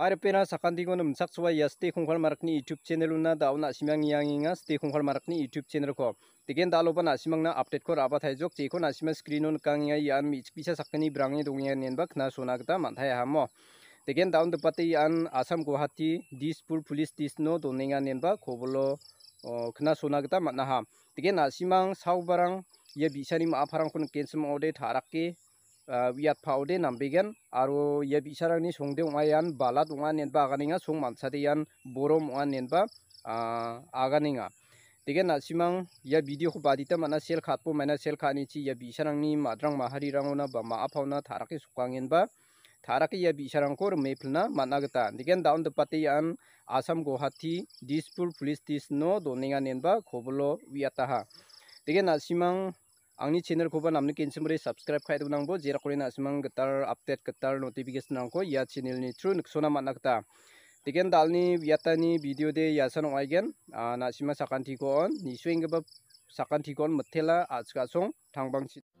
아르페나 사칸디고는 음삭수와 야스테 콩콜 마르크니 유튜브 채널로나 다우나 시망이 양이가 스테 콩콜 마르크니 유튜브 채널 코 디겐 달로바 나시망나 업데이트 코 아바 타이족 제코 나시마 스크린온 강이야 얀 미치피샤 사카니 브랑이 동이야 넨바 크나 소나그다 만타야 하모 디겐 다운 드파티 안 아삼 고하티 디스풀 풀리스 디스노 도네가 넨바 코블로 어 크나 소나그다 만나하 디겐 나시망 사우바랑 예 비샤니 마파랑 콘 켄스모데 타락게 Wiat pau de nam bigen aro ye bisarang ni songde onga yan bala donga nen ba aganinga song mansade yan borom onga nen ba aganinga dige na simang ya video ko badita mana sel khatpo mana sel khani chi ya bisarang ni madrang mahari rangona ba ma na tharaki sukangen ba tharaki ya bisarang ko meplna managata digen down the pati an asam gohati dispur police station no doninga nen ba khoblo wiataha na simang आंनि चेनेलखौबो नामनो केनसिमबोरै साबसक्राइब खालामदों नांगौ जेरखरिन आसिमां गोथार आपडेट गोथार नटिफिकेसन नांगौ या चेनेलनि थ्रु नोसना मानना खोथा देखेन दालनि यातानि भिडिअ दे यासा नङायगोन नासिमा साखान्थिखौ अन निसुंगोबा साखान्थिखौ मोथेला आजगासं थांबांसिन